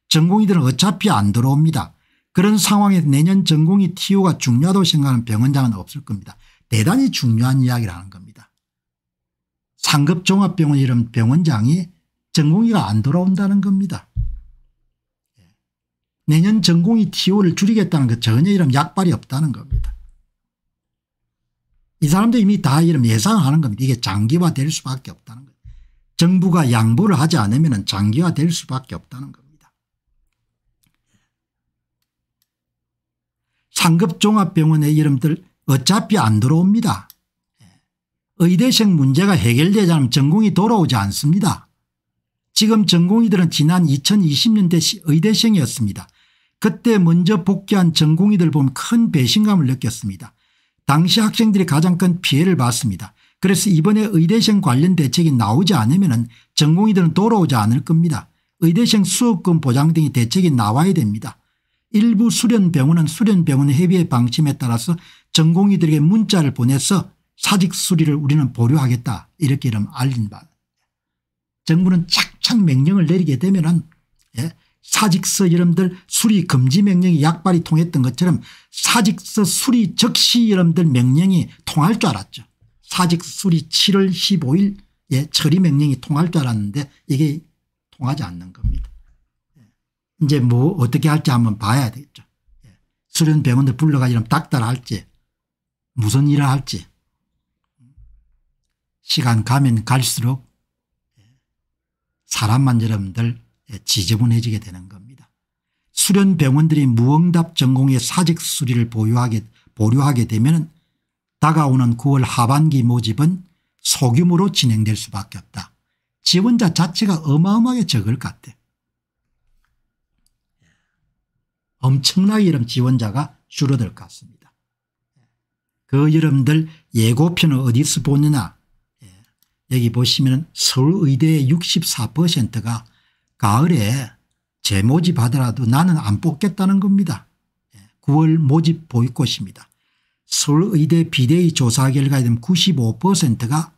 전공의들은 어차피 안 들어옵니다. 그런 상황에 내년 전공의 t o 가 중요하다고 생각하는 병원장은 없을 겁니다. 대단히 중요한 이야기를하는 겁니다. 상급종합병원 이름 병원장이 전공의가 안 돌아온다는 겁니다. 예. 내년 전공의 t o 를 줄이겠다는 것 그 전혀 이런 약발이 없다는 겁니다. 이 사람도 이미 다 이런 예상하는 겁니다. 이게 장기화될 수밖에 없다는 거예요. 정부가 양보를 하지 않으면 장기화될 수밖에 없다는 겁니다. 상급종합병원의 이름들 어차피 안 들어옵니다. 예. 의대생 문제가 해결되지 않으면 전공이 돌아오지 않습니다. 지금 전공의들은 지난 2020년대 의대생이었습니다. 그때 먼저 복귀한 전공의들 보면 큰 배신감을 느꼈습니다. 당시 학생들이 가장 큰 피해를 봤습니다. 그래서 이번에 의대생 관련 대책이 나오지 않으면 전공의들은 돌아오지 않을 겁니다. 의대생 수업금 보장 등의 대책이 나와야 됩니다. 일부 수련병원은 수련병원 협의회 방침에 따라서 전공의들에게 문자를 보내서 사직 수리를 우리는 보류하겠다 이렇게 이름 알린 바 정부는 착착 명령을 내리게 되면 은 예, 사직서 여러분들 수리 금지 명령이 약발이 통했던 것처럼 사직서 수리 적시 여러분들 명령이 통할 줄 알았죠. 사직 수리 7월 1 5일 예, 처리 명령이 통할 줄 알았는데 이게 통하지 않는 겁니다. 예. 이제 뭐 어떻게 할지 한번 봐야 되겠죠. 예. 수련 병원들 불러가지고 닥달 할지 무슨 일을 할지 시간 가면 갈수록 예. 사람만 여러분들 지저분해지게 되는 겁니다. 수련 병원들이 무응답 전공의 사직 수리를 보유하게 보류하게 되면 다가오는 9월 하반기 모집은 소규모로 진행될 수밖에 없다. 지원자 자체가 어마어마하게 적을 것 같아. 엄청나게 이런 지원자가 줄어들 것 같습니다. 그 여러분들 예고편을 어디서 보느냐 예, 여기 보시면 서울의대의 64%가 가을에 제모집하더라도 나는 안 뽑겠다는 겁니다. 9월 예, 모집 보이콧입니다. 서울의대 비대위 조사 결과에 따면 95%가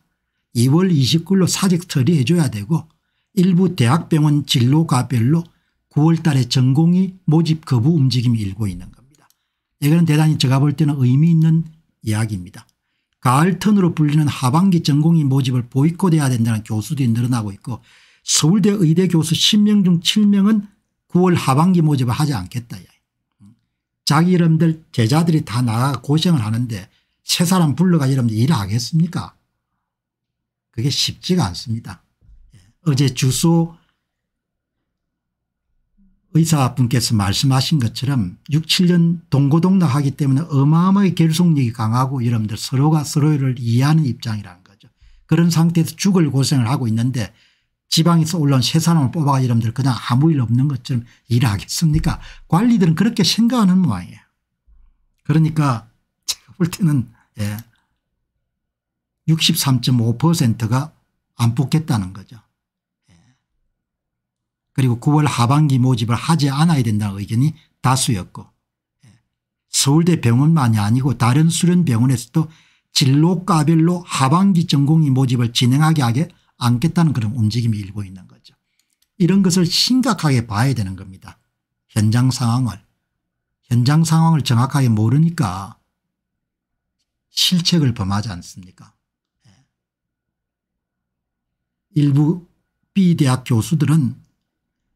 2월 29일로 사직 처리해줘야 되고 일부 대학병원 진로가별로 9월 달에 전공이 모집 거부 움직임이 일고 있는 겁니다. 이거는 대단히 제가 볼 때는 의미 있는 이야기입니다. 가을 턴으로 불리는 하반기 전공이 모집을 보이콧해야 된다는 교수들이 늘어나고 있고 서울대 의대 교수 10명 중 7명은 9월 하반기 모집을 하지 않겠다. 자기 이름들 제자들이 다 나가 고생을 하는데 세 사람 불러가 이러면 일하겠습니까 그게 쉽지가 않습니다. 예. 어제 주소 의사분께서 말씀하신 것처럼 6, 7년 동고동락하기 때문에 어마어마하게 결속력이 강하고 여러분들 서로가 서로를 이해하는 입장이라는 거죠. 그런 상태에서 죽을 고생을 하고 있는데 지방에서 올라온 새 사람을 뽑아가 이러면 그냥 아무 일 없는 것처럼 일 하겠습니까 관리들은 그렇게 생각하는 모양이에요. 그러니까 제가 볼 때는 예 63.5%가 안 뽑겠다는 거죠. 예. 그리고 9월 하반기 모집을 하지 않아야 된다는 의견이 다수였고 예. 서울대 병원만이 아니고 다른 수련병원에서도 진로과별로 하반기 전공의 모집을 진행하게 하게 않겠다는 그런 움직임이 일고 있는 거죠. 이런 것을 심각하게 봐야 되는 겁니다. 현장 상황을. 현장 상황을 정확하게 모르니까 실책을 범하지 않습니까 예. 일부 B대학 교수들은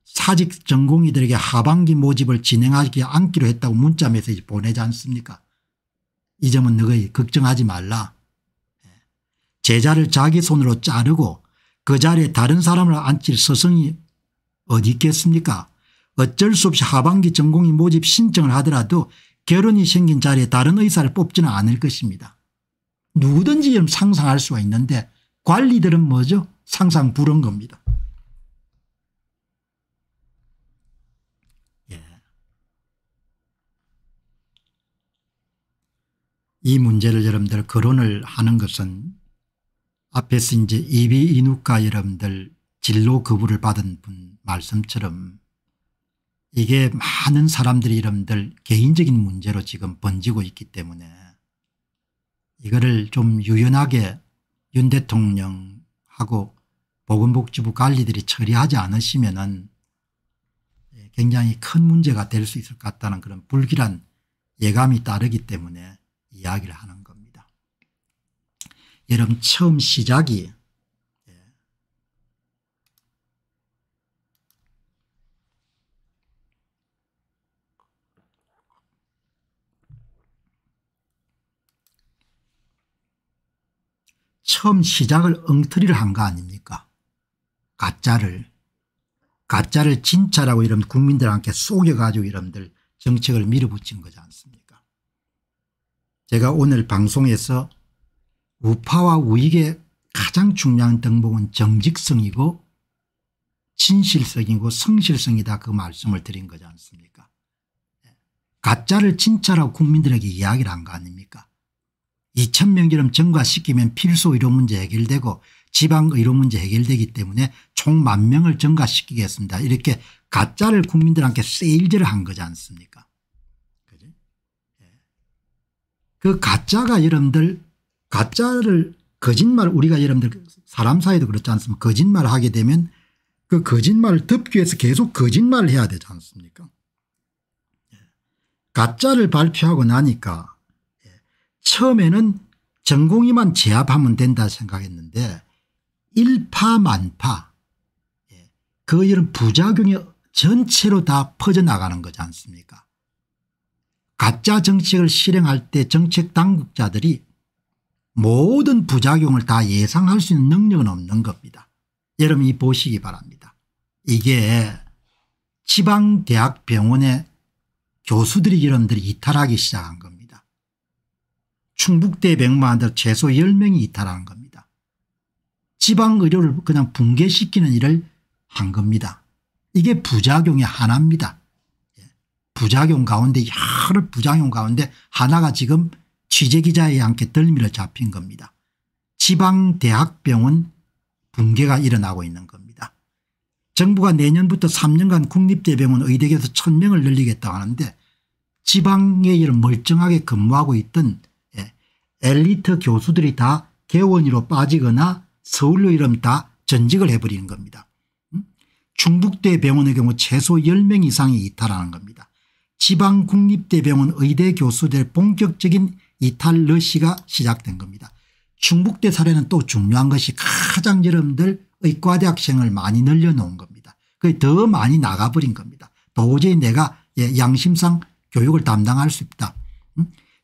사직 전공의들에게 하반기 모집을 진행하지 않기로 했다고 문자 메시지 보내지 않습니까 이 점은 너희 걱정하지 말라. 예. 제자를 자기 손으로 자르고 그 자리에 다른 사람을 앉힐 서성이 어디 있겠습니까 어쩔 수 없이 하반기 전공의 모집 신청을 하더라도 결혼이 생긴 자리에 다른 의사를 뽑지는 않을 것입니다. 누구든지 상상할 수가 있는데 관리들은 뭐죠 상상 불허 겁니다. 예. 이 문제를 여러분들 거론을 하는 것은 앞에서 이제 이비인후과 여러분들 진로 거부를 받은 분 말씀처럼 이게 많은 사람들이 여러분들 개인적인 문제로 지금 번지고 있기 때문에 이거를 좀 유연하게 윤 대통령하고 보건복지부 관리들이 처리하지 않으시면 은 예, 굉장히 큰 문제가 될 수 있을 것 같다는 그런 불길한 예감이 따르기 때문에 이야기를 하는 여름 처음 시작이 처음 시작을 엉터리를 한 거 아닙니까 가짜를 가짜를 진짜라고 이런 국민들한테 속여가지고 여러들 정책을 밀어붙인 거지 않습니까 제가 오늘 방송에서 우파와 우익의 가장 중요한 덕목은 정직성이고 진실성이고 성실성이다 그 말씀을 드린 거지 않습니까 예. 가짜를 진짜라고 국민들에게 이야기를 한 거 아닙니까 2천명처럼 증가시키면 필수 의료 문제 해결되고 지방 의료 문제 해결되기 때문에 총 만 명을 증가시키겠습니다. 이렇게 가짜를 국민들한테 세일즈를 한 거지 않습니까? 그그 예. 가짜가 여러분들 가짜를 거짓말 우리가 여러분들 사람 사이도 그렇지 않습니까 거짓말을 하게 되면 그 거짓말을 덮기 위해서 계속 거짓말을 해야 되지 않습니까 예. 가짜를 발표하고 나니까 예. 처음에는 전공의만 제압하면 된다 생각했는데 일파만파 예. 그 이런 부작용이 전체로 다 퍼져나가는 거지 않습니까 가짜 정책을 실행할 때 정책 당국자들이 모든 부작용을 다 예상할 수 있는 능력은 없는 겁니다. 여러분이 보시기 바랍니다. 이게 지방대학병원의 교수들이 이런들이 이탈하기 시작한 겁니다. 충북대 백만들 최소 10명이 이탈한 겁니다. 지방의료를 그냥 붕괴시키는 일을 한 겁니다. 이게 부작용의 하나입니다. 예. 부작용 가운데 여러 부작용 가운데 하나가 지금 취재기자에 않게 덜미를 잡힌 겁니다. 지방대학병원 붕괴가 일어나고 있는 겁니다. 정부가 내년부터 3년간 국립대병원 의대에서 1000명을 늘리겠다 고 하는데 지방에 이런 멀쩡하게 근무하고 있던 예, 엘리트 교수들이 다 개원으로 빠지거나 서울로 이름 다 전직을 해버리는 겁니다. 음? 중북대 병원의 경우 최소 10명 이상이 이탈하는 겁니다. 지방 국립대병원 의대 교수들 본격적인 이탈러시가 시작된 겁니다. 충북대 사례는 또 중요한 것이 가장 여러분들 의과대학생을 많이 늘려놓은 겁니다. 그게 더 많이 나가버린 겁니다. 도저히 내가 예, 양심상 교육을 담당할 수 있다.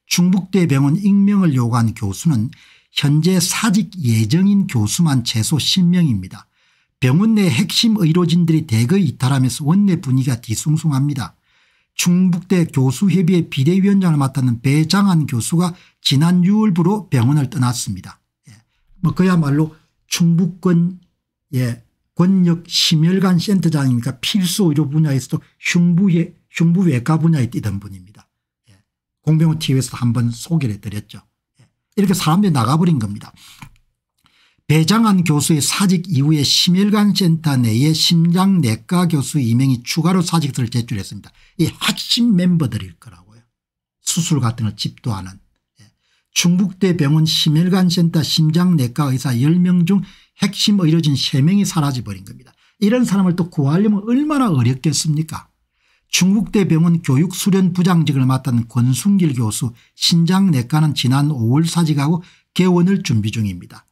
충북대 음? 병원 익명을 요구한 교수는 현재 사직 예정인 교수만 최소 10명입니다. 병원 내 핵심 의료진들이 대거 이탈하면서 원내 분위기가 뒤숭숭합니다. 충북대 교수협의회 비대위원장을 맡았는 배장한 교수가 지난 6월부로 병원을 떠났습니다. 예. 뭐 그야말로 충북권 예, 권역 심혈관 센터장이니까 필수 의료 분야에서도 흉부의 흉부외과 분야에 뛰던 분입니다. 예. 공병호 TV에서 한번 소개를 드렸죠. 예. 이렇게 사람들이 나가버린 겁니다. 배장한 교수의 사직 이후에 심혈관센터 내에 심장내과 교수 2명이 추가로 사직서를 제출했습니다. 이 핵심 멤버들일 거라고요. 수술 같은 걸 집도하는. 중국대 예. 병원 심혈관센터 심장내과 의사 10명 중 핵심 의료진 3명이 사라져버린 겁니다. 이런 사람을 또 구하려면 얼마나 어렵겠습니까 중국대 병원 교육수련부장직을 맡은 권순길 교수 심장내과는 지난 5월 사직하고 개원을 준비 중입니다.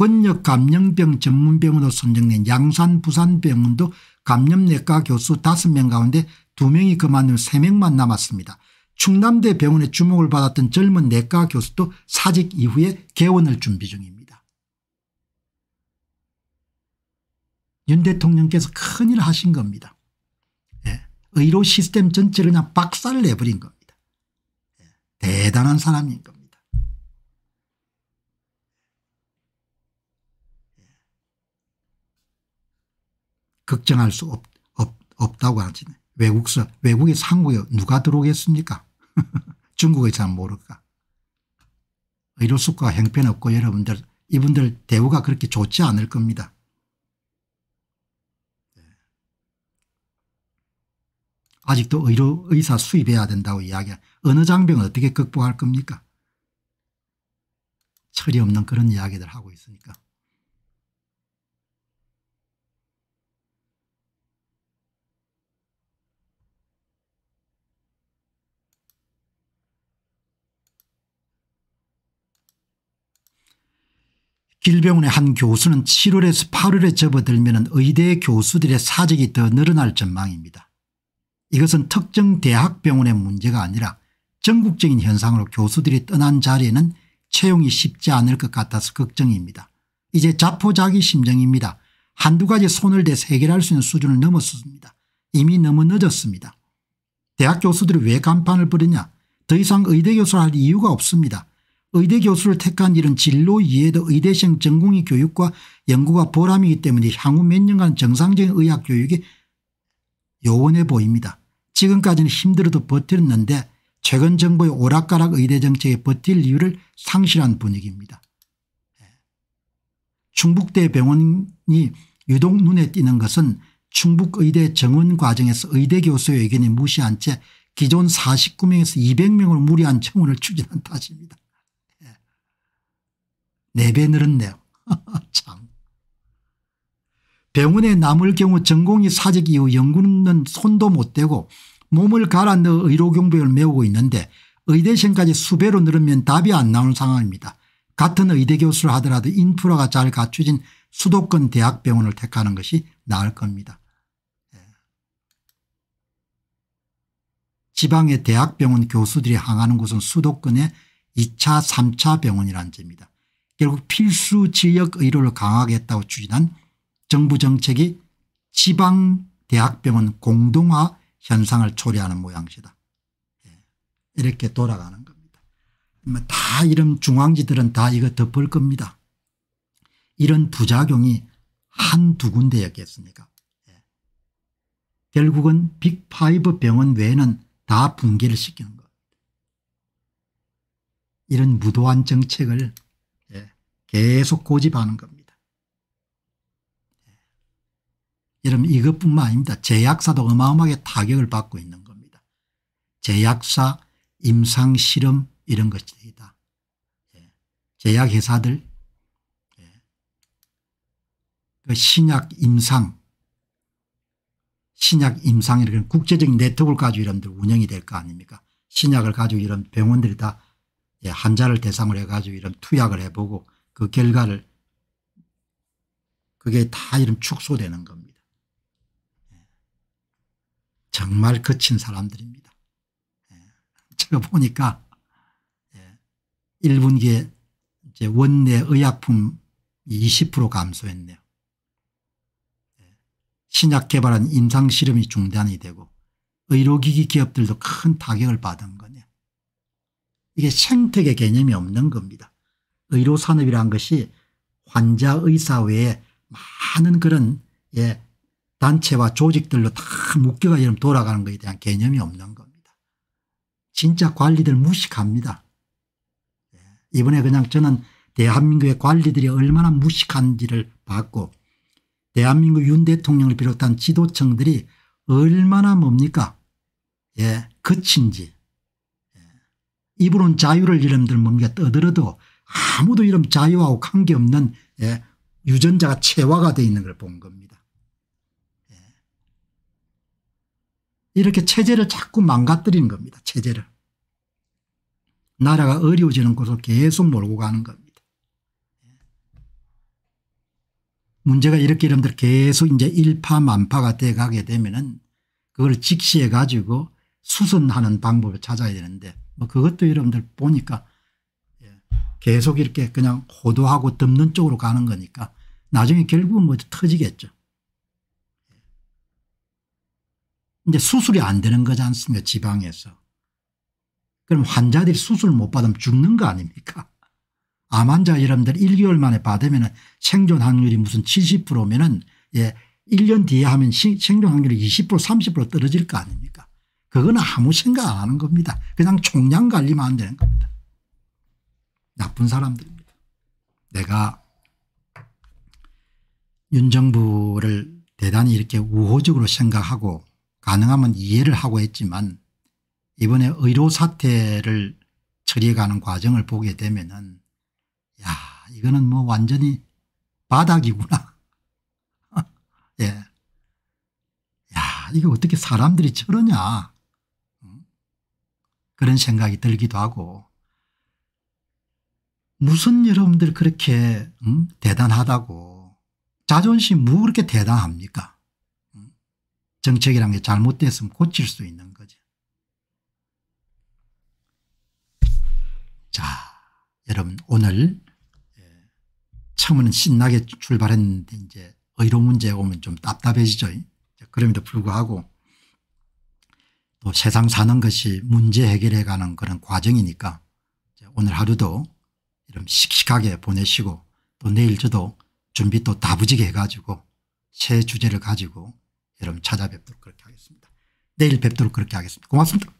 권역 감염병 전문병원으로 선정된 양산 부산병원도 감염내과 교수 5명 가운데 2명이 그만으로 3명만 남았습니다. 충남대 병원의 주목을 받았던 젊은 내과 교수도 사직 이후에 개원을 준비 중입니다. 윤 대통령께서 큰일 하신 겁니다. 예. 의료 시스템 전체를 그냥 박살 내버린 겁니다. 예. 대단한 사람인 겁니다. 걱정할 수 없, 없, 없다고 하지. 외국서, 외국의 상국에 누가 들어오겠습니까? 중국에 잘 모를까. 의료수가 형편없고 여러분들 이분들 대우가 그렇게 좋지 않을 겁니다. 아직도 의료 의사 수입해야 된다고 이야기 어느 장병 을 어떻게 극복할 겁니까? 철이 없는 그런 이야기들 하고 있으니까. 길병원의 한 교수는 7월에서 8월에 접어들면 의대 교수들의 사직이 더 늘어날 전망입니다. 이것은 특정 대학병원의 문제가 아니라 전국적인 현상으로 교수들이 떠난 자리에는 채용이 쉽지 않을 것 같아서 걱정입니다. 이제 자포자기 심정입니다. 한두 가지 손을 대서 해결할 수 있는 수준을 넘었습니다. 이미 너무 늦었습니다. 대학 교수들이 왜 간판을 부르냐 더 이상 의대 교수를 할 이유가 없습니다. 의대 교수를 택한 일은 진로 이외에도 의대생 전공의 교육과 연구가 보람이기 때문에 향후 몇 년간 정상적인 의학 교육이 요원해 보입니다. 지금까지는 힘들어도 버텼는데 최근 정부의 오락가락 의대 정책에 버틸 이유를 상실한 분위기입니다. 예. 충북대 병원이 유독 눈에 띄는 것은 충북의대 정원 과정에서 의대 교수의 의견이 무시한 채 기존 49명에서 200명으로 무리한 청원을 추진한 탓입니다. 4배 늘었네요. 참. 병원에 남을 경우 전공이 사직 이후 연구는 손도 못 대고 몸을 갈아넣어 의료경비를 메우고 있는데 의대생까지 수배로 늘으면 답이 안 나오는 상황입니다. 같은 의대 교수를 하더라도 인프라가 잘 갖춰진 수도권 대학병원을 택하는 것이 나을 겁니다. 예. 지방의 대학병원 교수들이 항하는 곳은 수도권의 2차 3차 병원이라는 점입니다. 결국 필수 지역 의료를 강하게 했다고 추진한 정부 정책이 지방 대학병원 공동화 현상을 초래하는 모양새다 예, 이렇게 돌아가는 겁니다. 뭐 다 이런 중앙지들은 다 이거 덮을 겁니다. 이런 부작용이 한두 군데였겠습니까 예. 결국은 빅5 병원 외에는 다 붕괴를 시키는 것. 이런 무도한 정책을 계속 고집하는 겁니다. 예. 여러분 이것뿐만 아닙니다. 제약사도 어마어마하게 타격을 받고 있는 겁니다. 제약사, 임상실험 이런 것들이다. 예. 제약회사들 예. 그 신약 임상 신약 임상 이런 국제적인 네트워크를 가지고 이런들 운영이 될 거 아닙니까 신약을 가지고 이런 병원들이 다 환자를 대상으로 해가지고 이런 투약을 해보고 그 결과를 그게 다 이런 축소되는 겁니다. 예. 정말 거친 사람들입니다. 예. 제가 보니까 1분기에 예. 이제 원내 의약품 20% 감소했네요. 신약 개발한 임상실험이 중단이 되고 의료기기 기업들도 큰 타격을 받은 거네요. 이게 생태계 개념이 없는 겁니다. 의료산업이란 것이 환자 의사 외에 많은 그런 예, 단체와 조직들로 다 묶여가지고 돌아가는 것에 대한 개념이 없는 겁니다. 진짜 관리들 무식합니다. 예, 이번에 그냥 저는 대한민국의 관리들이 얼마나 무식한지를 봤고 대한민국 윤 대통령을 비롯한 지도층들이 얼마나 뭡니까 예, 거친지 예, 입으론 자유를 이름들 뭔가 떠들어도 아무도 이런 자유하고 관계없는 예, 유전자가 체화가 되어 있는 걸 본 겁니다. 예. 이렇게 체제를 자꾸 망가뜨리는 겁니다. 체제를. 나라가 어려워지는 곳으로 계속 몰고 가는 겁니다. 예. 문제가 이렇게 여러분들 계속 이제 일파만파가 돼가게 되면은 그걸 직시해 가지고 수선하는 방법을 찾아야 되는데 뭐 그것도 여러분들 보니까 계속 이렇게 그냥 호도하고 덮는 쪽으로 가는 거니까 나중에 결국은 뭐 터지겠죠. 이제 수술이 안 되는 거지 않습니까 지방에서. 그럼 환자들이 수술 못 받으면 죽는 거 아닙니까 암 환자 여러분들 1개월 만에 받으면 생존 확률이 무슨 70%면 은 예, 1년 뒤에 하면 생존 확률이 20% 30% 떨어질 거 아닙니까 그거는 아무 생각 안 하는 겁니다. 그냥 총량 관리만 안 되는 거. 나쁜 사람들입니다. 내가 윤 정부를 대단히 이렇게 우호적으로 생각하고 가능하면 이해를 하고 했지만 이번에 의료 사태를 처리해가는 과정을 보게 되면 은야 이거는 뭐 완전히 바닥이구나. 예. 야 이게 어떻게 사람들이 저러냐. 그런 생각이 들기도 하고 무슨 여러분들 그렇게 음? 대단하다고 자존심 뭐 그렇게 대단합니까 음? 정책이란 게 잘못됐으면 고칠 수 있는 거죠. 자 여러분 오늘 처음에는 예, 신나게 출발했는데 이제 의료 문제 오면 좀 답답해지죠. 그럼에도 불구하고 또 세상 사는 것이 문제 해결해 가는 그런 과정이니까 오늘 하루도 이런 씩씩하게 보내시고 또 내일 저도 준비 또 다부지게 해가지고 새 주제를 가지고 여러분 찾아뵙도록 그렇게 하겠습니다. 내일 뵙도록 그렇게 하겠습니다. 고맙습니다.